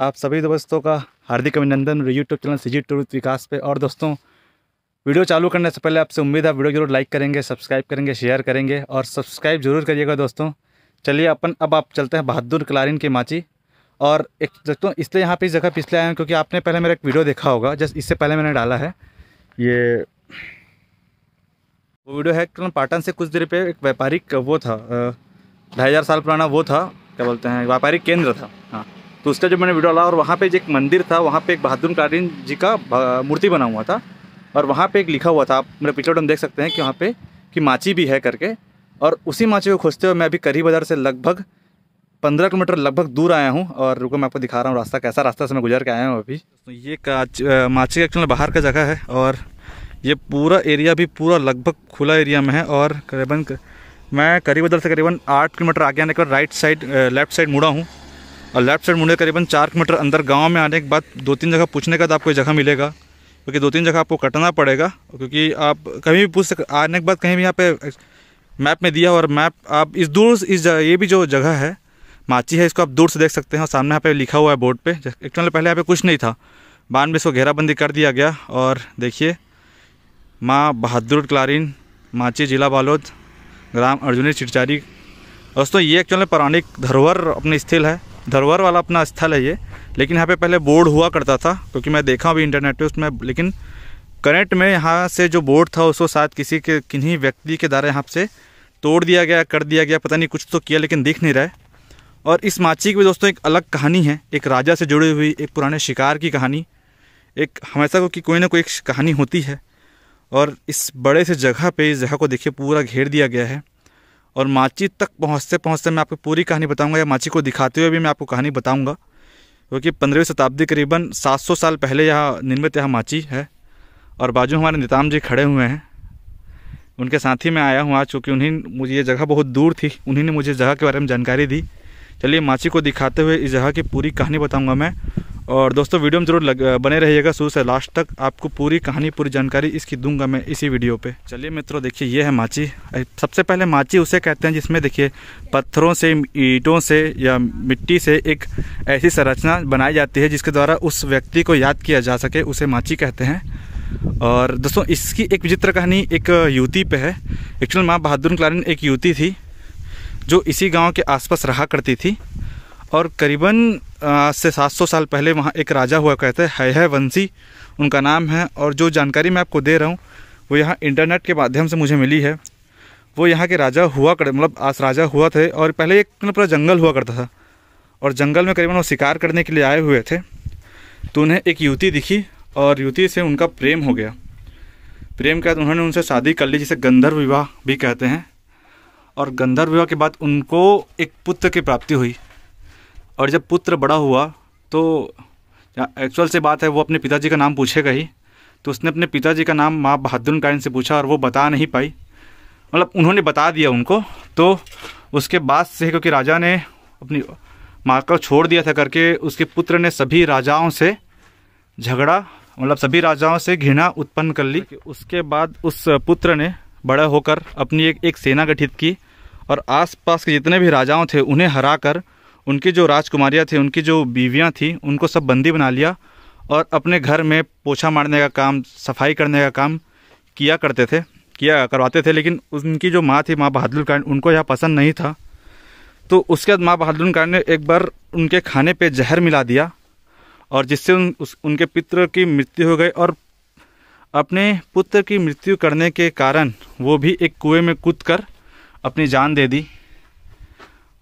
आप सभी दोस्तों का हार्दिक अभिनंदन YouTube channel C G tour Vikas पे और दोस्तों वीडियो चालू करने से पहले आपसे उम्मीद है वीडियो जरूर लाइक करेंगे सब्सक्राइब करेंगे शेयर करेंगे और सब्सक्राइब जरूर करिएगा दोस्तों चलिए अपन अब आप चलते हैं बहादुर कलारिन की माची और एक दोस्तों इसलिए यहाँ पर इस जगह पिछले आए हैं क्योंकि आपने पहले मेरा एक वीडियो देखा होगा जस्ट इससे पहले मैंने डाला है ये वो वीडियो है पाटन से कुछ देर पे एक व्यापारिक वो था ढाई हज़ार साल पुराना वो था क्या बोलते हैं व्यापारिक केंद्र था हाँ तो उसका जो मैंने वीडियो डाला और वहाँ पे एक मंदिर था वहाँ पे एक बहादुर कालीन जी का मूर्ति बना हुआ था और वहाँ पे एक लिखा हुआ था आप मेरे पिछले में देख सकते हैं कि वहाँ पे कि माची भी है करके और उसी माची को खोजते हुए मैं अभी करी बाज़ार से लगभग पंद्रह किलोमीटर लगभग दूर आया हूँ और रुको मैं आपको दिखा रहा हूँ रास्ता कैसा रास्ता से मैं गुजर के आया हूँ अभी तो ये काच माची एक्चुअल बाहर का जगह है और ये पूरा एरिया भी पूरा लगभग खुला एरिया में है और करीबन मैं करीब उधर से करीबन आठ किलोमीटर आगे आने के बाद राइट साइड लेफ्ट साइड मुड़ा हूँ और लेफ्ट साइड मुड़े करीबन चार किलोमीटर अंदर गांव में आने के बाद दो तीन जगह पूछने का तो आपको जगह मिलेगा क्योंकि दो तीन जगह आपको कटना पड़ेगा क्योंकि आप कहीं भी पूछ सक आने के बाद कहीं भी यहाँ पे मैप में दिया और मैप आप इस दूर इस जगह ये भी जो जगह है माची है इसको आप दूर से देख सकते हैं सामने यहाँ पे लिखा हुआ है बोर्ड एक एक्चुअल तो मतलब पहले यहाँ पर कुछ नहीं था बांध में इसको घेराबंदी कर दिया गया और देखिए माँ बहादुर क्लारिन माची जिला बालोद ग्राम अर्जुनी चिटचारी दोस्तों ये एक्चुअल पौराणिक धरोहर अपने स्थिल है धरोहर वाला अपना स्थल है ये लेकिन यहाँ पे पहले बोर्ड हुआ करता था क्योंकि मैं देखा अभी इंटरनेट पे उसमें लेकिन करेंट में यहाँ से जो बोर्ड था उसको शायद किसी के किन्हीं व्यक्ति के द्वारा यहाँ से तोड़ दिया गया कर दिया गया पता नहीं कुछ तो किया लेकिन दिख नहीं रहा है और इस माची की भी दोस्तों एक अलग कहानी है एक राजा से जुड़ी हुई एक पुराने शिकार की कहानी एक हमेशा को कि कोई ना कोई एक कहानी होती है और इस बड़े से जगह पे इस जगह को देखिए पूरा घेर दिया गया है और माची तक पहुँचते पहुँचते मैं आपको पूरी कहानी बताऊँगा या माची को दिखाते हुए भी मैं आपको कहानी बताऊँगा क्योंकि पंद्रहवीं शताब्दी करीबन 700 साल पहले यहाँ निर्मित यहाँ माची है और बाजू हमारे नेताम जी खड़े हुए हैं उनके साथ ही मैं आया हूँ आज चूँकि उन्हीं मुझे ये जगह बहुत दूर थी उन्हीं ने मुझे जगह के बारे में जानकारी दी चलिए माची को दिखाते हुए इस जगह की पूरी कहानी बताऊँगा मैं और दोस्तों वीडियो में जरूर लग, बने रहिएगा शुरू से लास्ट तक आपको पूरी कहानी पूरी जानकारी इसकी दूंगा मैं इसी वीडियो पे चलिए मित्रों देखिए ये है माची सबसे पहले माची उसे कहते हैं जिसमें देखिए पत्थरों से ईंटों से या मिट्टी से एक ऐसी संरचना बनाई जाती है जिसके द्वारा उस व्यक्ति को याद किया जा सके उसे माची कहते हैं और दोस्तों इसकी एक विचित्र कहानी एक युवती पे है एक्चुअल माँ बहादुर क्लारिन एक युवती थी जो इसी गाँव के आसपास रहा करती थी और करीबन आज से 700 साल पहले वहाँ एक राजा हुआ कहते हैं है, है वंशी उनका नाम है और जो जानकारी मैं आपको दे रहा हूँ वो यहाँ इंटरनेट के माध्यम से मुझे मिली है वो यहाँ के राजा हुआ कर मतलब आज राजा हुआ थे और पहले एक मतलब पूरा जंगल हुआ करता था और जंगल में करीबन वो शिकार करने के लिए आए हुए थे तो उन्हें एक युवती दिखी और युवती से उनका प्रेम हो गया प्रेम के बाद उन्होंने उनसे शादी कर ली जिसे गंधर्व विवाह भी कहते हैं और गंधर्व विवाह के बाद उनको एक पुत्र की प्राप्ति हुई और जब पुत्र बड़ा हुआ तो एक्चुअल से बात है वो अपने पिताजी का नाम पूछेगा ही तो उसने अपने पिताजी का नाम माँ बहादुर कायन से पूछा और वो बता नहीं पाई मतलब उन्होंने बता दिया उनको तो उसके बाद से क्योंकि राजा ने अपनी माँ को छोड़ दिया था करके उसके पुत्र ने सभी राजाओं से झगड़ा मतलब सभी राजाओं से घृणा उत्पन्न कर ली उसके बाद उस पुत्र ने बड़ा होकर अपनी एक एक सेना गठित की और आसपास के जितने भी राजाओं थे उन्हें हराकर उनकी जो राजकुमारियाँ थी उनकी जो बीवियाँ थी उनको सब बंदी बना लिया और अपने घर में पोछा मारने का काम सफाई करने का काम किया करते थे किया करवाते थे लेकिन उनकी जो माँ थी माँ बहादुर खान उनको यह पसंद नहीं था तो उसके बाद माँ बहादुर खान ने एक बार उनके खाने पे जहर मिला दिया और जिससे उन उस, उनके पित्र की मृत्यु हो गई और अपने पुत्र की मृत्यु करने के कारण वो भी एक कुएं में कूद कर अपनी जान दे दी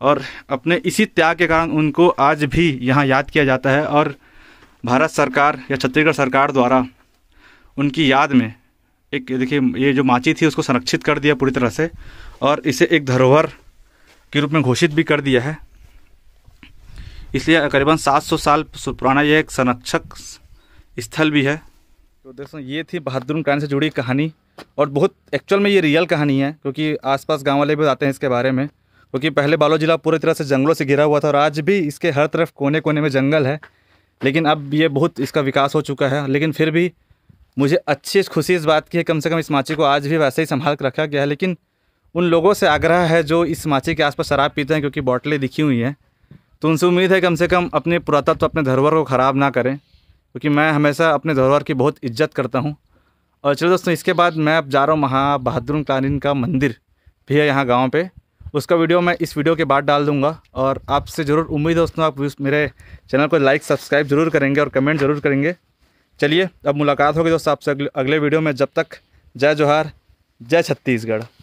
और अपने इसी त्याग के कारण उनको आज भी यहाँ याद किया जाता है और भारत सरकार या छत्तीसगढ़ सरकार द्वारा उनकी याद में एक देखिए ये जो माची थी उसको संरक्षित कर दिया पूरी तरह से और इसे एक धरोहर के रूप में घोषित भी कर दिया है इसलिए करीबन 700 साल पुराना यह एक संरक्षक स्थल भी है तो दोस्तों ये थी बहादुर कान से जुड़ी कहानी और बहुत एक्चुअल में ये रियल कहानी है क्योंकि आसपास गांव वाले भी बताते हैं इसके बारे में क्योंकि तो पहले बालो ज़िला पूरी तरह से जंगलों से घिरा हुआ था और आज भी इसके हर तरफ कोने कोने में जंगल है लेकिन अब ये बहुत इसका विकास हो चुका है लेकिन फिर भी मुझे अच्छी खुशी इस बात की है कम से कम इस माची को आज भी वैसे ही संभाल कर रखा गया है लेकिन उन लोगों से आग्रह है जो इस माची के आसपास शराब पीते हैं क्योंकि बॉटलें दिखी हुई हैं तो उनसे उम्मीद है कम से कम अपने पुरातत्व तो अपने धरोहर को ख़राब ना करें क्योंकि मैं हमेशा अपने धरोहर की बहुत इज्जत करता हूँ और चलो दोस्तों इसके बाद मैं अब जा रहा हूँ महा बहादुर कालीन का मंदिर भी है यहाँ गाँव पर उसका वीडियो मैं इस वीडियो के बाद डाल दूंगा और आपसे ज़रूर उम्मीद है दोस्तों आप मेरे चैनल को लाइक सब्सक्राइब ज़रूर करेंगे और कमेंट ज़रूर करेंगे चलिए अब मुलाकात होगी दोस्तों आपसे अगले वीडियो में जब तक जय जोहार जय छत्तीसगढ़